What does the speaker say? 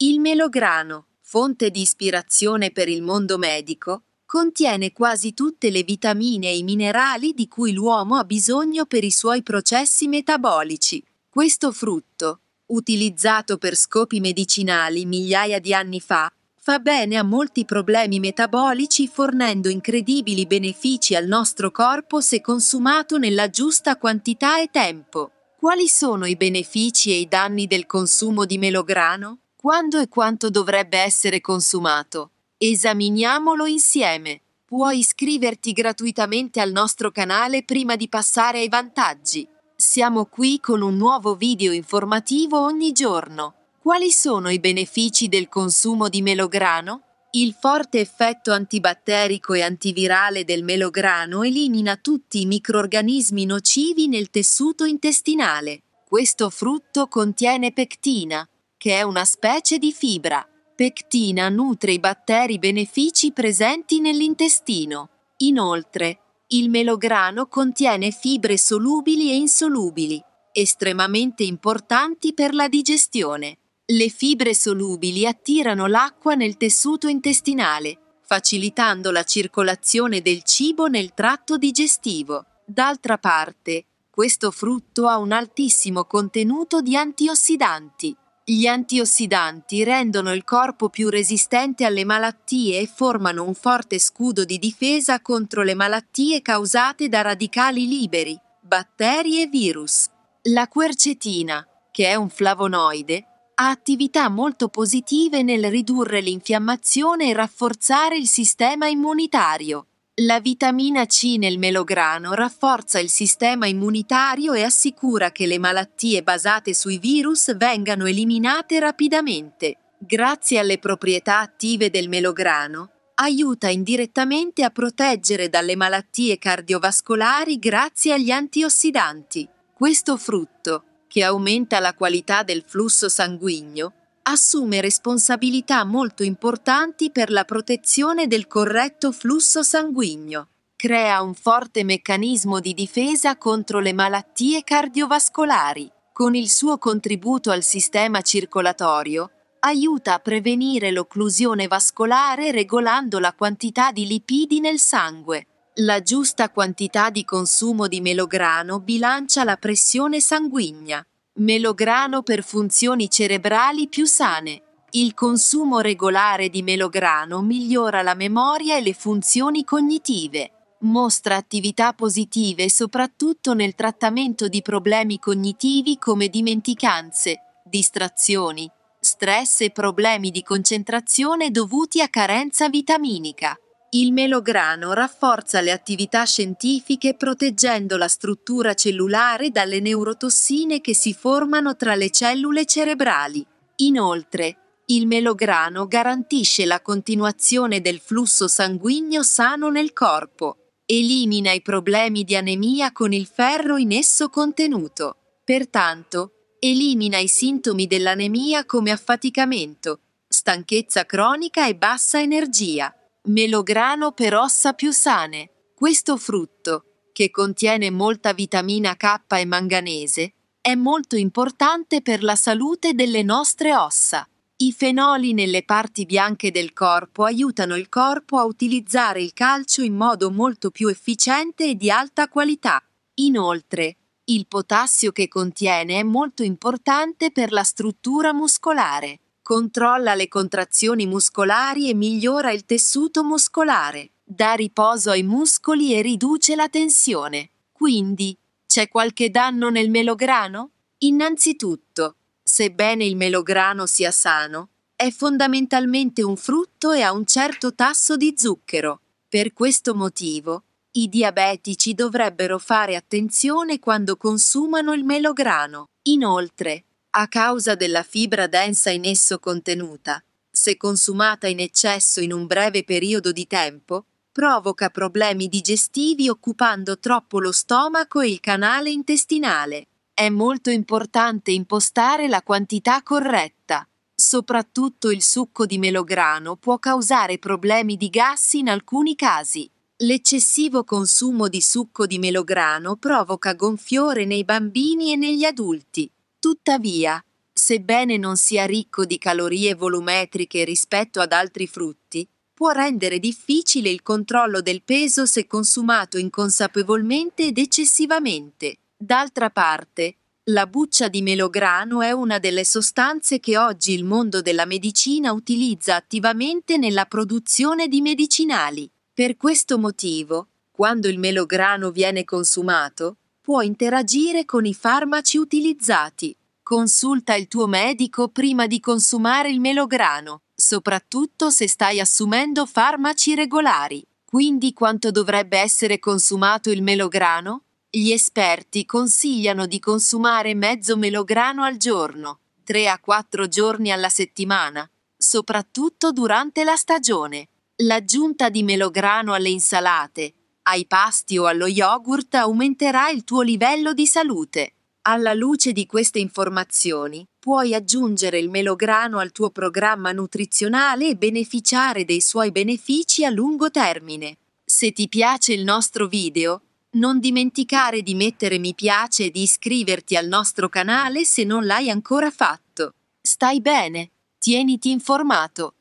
Il melograno, fonte di ispirazione per il mondo medico, contiene quasi tutte le vitamine e i minerali di cui l'uomo ha bisogno per i suoi processi metabolici. Questo frutto, utilizzato per scopi medicinali migliaia di anni fa, fa bene a molti problemi metabolici fornendo incredibili benefici al nostro corpo se consumato nella giusta quantità e tempo. Quali sono i benefici e i danni del consumo di melograno? quando e quanto dovrebbe essere consumato. Esaminiamolo insieme. Puoi iscriverti gratuitamente al nostro canale prima di passare ai vantaggi. Siamo qui con un nuovo video informativo ogni giorno. Quali sono i benefici del consumo di melograno? Il forte effetto antibatterico e antivirale del melograno elimina tutti i microorganismi nocivi nel tessuto intestinale. Questo frutto contiene pectina, che è una specie di fibra. Pectina nutre i batteri benefici presenti nell'intestino. Inoltre, il melograno contiene fibre solubili e insolubili, estremamente importanti per la digestione. Le fibre solubili attirano l'acqua nel tessuto intestinale, facilitando la circolazione del cibo nel tratto digestivo. D'altra parte, questo frutto ha un altissimo contenuto di antiossidanti, gli antiossidanti rendono il corpo più resistente alle malattie e formano un forte scudo di difesa contro le malattie causate da radicali liberi, batteri e virus. La quercetina, che è un flavonoide, ha attività molto positive nel ridurre l'infiammazione e rafforzare il sistema immunitario. La vitamina C nel melograno rafforza il sistema immunitario e assicura che le malattie basate sui virus vengano eliminate rapidamente. Grazie alle proprietà attive del melograno, aiuta indirettamente a proteggere dalle malattie cardiovascolari grazie agli antiossidanti. Questo frutto, che aumenta la qualità del flusso sanguigno, assume responsabilità molto importanti per la protezione del corretto flusso sanguigno. Crea un forte meccanismo di difesa contro le malattie cardiovascolari. Con il suo contributo al sistema circolatorio, aiuta a prevenire l'occlusione vascolare regolando la quantità di lipidi nel sangue. La giusta quantità di consumo di melograno bilancia la pressione sanguigna melograno per funzioni cerebrali più sane. Il consumo regolare di melograno migliora la memoria e le funzioni cognitive. Mostra attività positive soprattutto nel trattamento di problemi cognitivi come dimenticanze, distrazioni, stress e problemi di concentrazione dovuti a carenza vitaminica. Il melograno rafforza le attività scientifiche proteggendo la struttura cellulare dalle neurotossine che si formano tra le cellule cerebrali. Inoltre, il melograno garantisce la continuazione del flusso sanguigno sano nel corpo, elimina i problemi di anemia con il ferro in esso contenuto. Pertanto, elimina i sintomi dell'anemia come affaticamento, stanchezza cronica e bassa energia melograno per ossa più sane. Questo frutto, che contiene molta vitamina K e manganese, è molto importante per la salute delle nostre ossa. I fenoli nelle parti bianche del corpo aiutano il corpo a utilizzare il calcio in modo molto più efficiente e di alta qualità. Inoltre, il potassio che contiene è molto importante per la struttura muscolare. Controlla le contrazioni muscolari e migliora il tessuto muscolare. Dà riposo ai muscoli e riduce la tensione. Quindi, c'è qualche danno nel melograno? Innanzitutto, sebbene il melograno sia sano, è fondamentalmente un frutto e ha un certo tasso di zucchero. Per questo motivo, i diabetici dovrebbero fare attenzione quando consumano il melograno. Inoltre, a causa della fibra densa in esso contenuta, se consumata in eccesso in un breve periodo di tempo, provoca problemi digestivi occupando troppo lo stomaco e il canale intestinale. È molto importante impostare la quantità corretta. Soprattutto il succo di melograno può causare problemi di gas in alcuni casi. L'eccessivo consumo di succo di melograno provoca gonfiore nei bambini e negli adulti. Tuttavia, sebbene non sia ricco di calorie volumetriche rispetto ad altri frutti, può rendere difficile il controllo del peso se consumato inconsapevolmente ed eccessivamente. D'altra parte, la buccia di melograno è una delle sostanze che oggi il mondo della medicina utilizza attivamente nella produzione di medicinali. Per questo motivo, quando il melograno viene consumato, può interagire con i farmaci utilizzati. Consulta il tuo medico prima di consumare il melograno, soprattutto se stai assumendo farmaci regolari. Quindi quanto dovrebbe essere consumato il melograno? Gli esperti consigliano di consumare mezzo melograno al giorno, 3 a 4 giorni alla settimana, soprattutto durante la stagione. L'aggiunta di melograno alle insalate, ai pasti o allo yogurt aumenterà il tuo livello di salute. Alla luce di queste informazioni, puoi aggiungere il melograno al tuo programma nutrizionale e beneficiare dei suoi benefici a lungo termine. Se ti piace il nostro video, non dimenticare di mettere mi piace e di iscriverti al nostro canale se non l'hai ancora fatto. Stai bene, tieniti informato.